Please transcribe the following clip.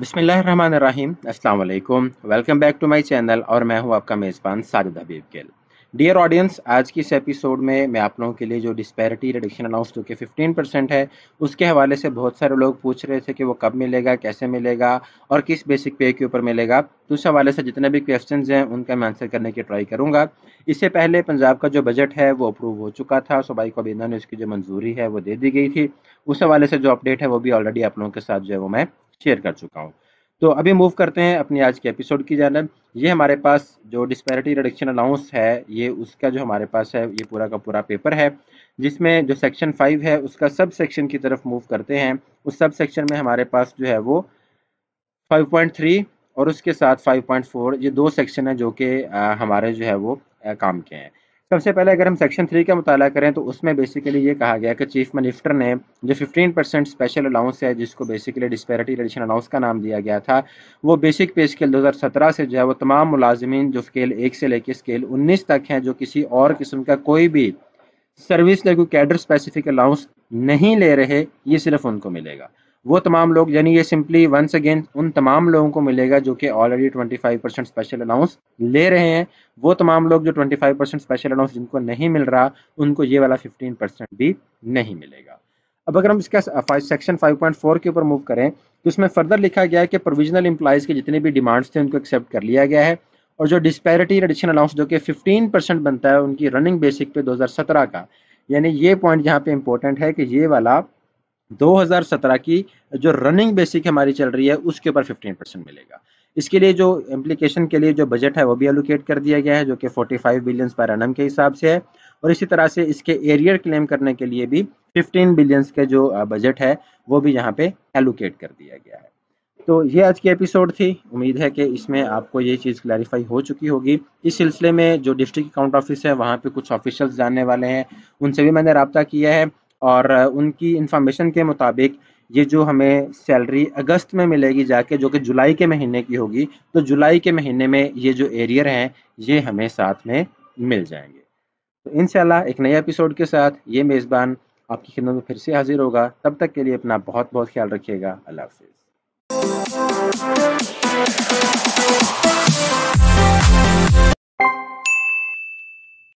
बिसमीम अल्लाम welcome back to my channel और मैं हूं आपका मेज़बान साजिद हबीब गिल डियर ऑडियंस आज की इस एपिसोड में मैं आप लोगों के लिए जो डिस्पैरिटी रिडक्शन अनाउंस जो कि 15 परसेंट है उसके हवाले से बहुत सारे लोग पूछ रहे थे कि वो कब मिलेगा कैसे मिलेगा और किस बेसिक पे के ऊपर मिलेगा तो उस हवाले से जितने भी क्वेश्चन हैं उनका मैं आंसर करने की ट्राई करूँगा इससे पहले पंजाब का जो बजट है वो अप्रूव हो चुका था सूबाई अभी ने उसकी जो मंजूरी है वो दे दी गई थी उस हवाले से जो अपडेट है वो भी ऑलरेडी आप लोगों के साथ जो है वो मैं शेयर कर चुका हूँ तो अभी मूव करते हैं अपनी आज के एपिसोड की जानब ये हमारे पास जो डिस्पैरिटी रिडक्शन अलाउंस है ये उसका जो हमारे पास है ये पूरा का पूरा पेपर है जिसमें जो सेक्शन फाइव है उसका सब सेक्शन की तरफ मूव करते हैं उस सब सेक्शन में हमारे पास जो है वो 5.3 और उसके साथ 5.4 ये दो सेक्शन हैं जो कि हमारे जो है वो काम के हैं सबसे पहले अगर हम सेक्शन थ्री का मुताला करें तो उसमें बेसिकली ये कहा गया कि चीफ मिनिस्टर ने जो 15 परसेंट स्पेशल अलाउंस है जिसको बेसिकली डिस्पेरिटी एडिशन अलाउंस का नाम दिया गया था वो बेसिक पे स्केल 2017 से जो है वो तमाम मुलाजमन जो स्केल एक से लेकर स्केल उन्नीस तक हैं जो किसी और किस्म का कोई भी सर्विस या कोई कैडर स्पेसिफिक अलाउंस नहीं ले रहे ये सिर्फ उनको मिलेगा वो तमाम लोग यानी ये सिंपली वंस अगेन उन तमाम लोगों को मिलेगा जो कि ऑलरेडी 25 परसेंट स्पेशल अलाउंस ले रहे हैं वो तमाम लोग जो 25 परसेंट स्पेशल अलाउंस जिनको नहीं मिल रहा उनको ये वाला 15 परसेंट भी नहीं मिलेगा अब अगर हम इसका सेक्शन 5.4 के ऊपर मूव करें तो उसमें फर्दर लिखा गया है कि प्रोविजनल इंप्लाइज के जितने भी डिमांड्स थे उनको एक्सेप्ट कर लिया गया है और जो डिस्पैरिटी एडिशन अलाउंस जो कि फिफ्टीन परसेंट बनता है उनकी रनिंग बेसिक पे दो का यानी ये पॉइंट यहाँ पे इंपॉर्टेंट है कि ये वाला 2017 की जो रनिंग बेसिक हमारी चल रही है उसके ऊपर 15 परसेंट मिलेगा इसके लिए जो एप्लीकेशन के लिए जो बजट है वो भी एलोकेट कर दिया गया है जो कि 45 बिलियंस पर एनम के हिसाब से है और इसी तरह से इसके एरियर क्लेम करने के लिए भी 15 बिलियंस के जो बजट है वो भी यहाँ पे एलोकेट कर दिया गया है तो ये आज की एपिसोड थी उम्मीद है कि इसमें आपको ये चीज़ क्लैरिफाई हो चुकी होगी इस सिलसिले में जो डिस्ट्रिक्ट अकाउंट ऑफिस है वहाँ पे कुछ ऑफिशियल्स जानने वाले हैं उनसे भी मैंने रबता किया है और उनकी इन्फॉर्मेशन के मुताबिक ये जो हमें सैलरी अगस्त में मिलेगी जाके जो कि जुलाई के महीने की होगी तो जुलाई के महीने में ये जो एरियर हैं ये हमें साथ में मिल जाएंगे तो इन एक नए एपिसोड के साथ ये मेज़बान आपकी खिदमत में फिर से हाजिर होगा तब तक के लिए अपना बहुत बहुत ख्याल रखिएगा अल्लाह हाफिज़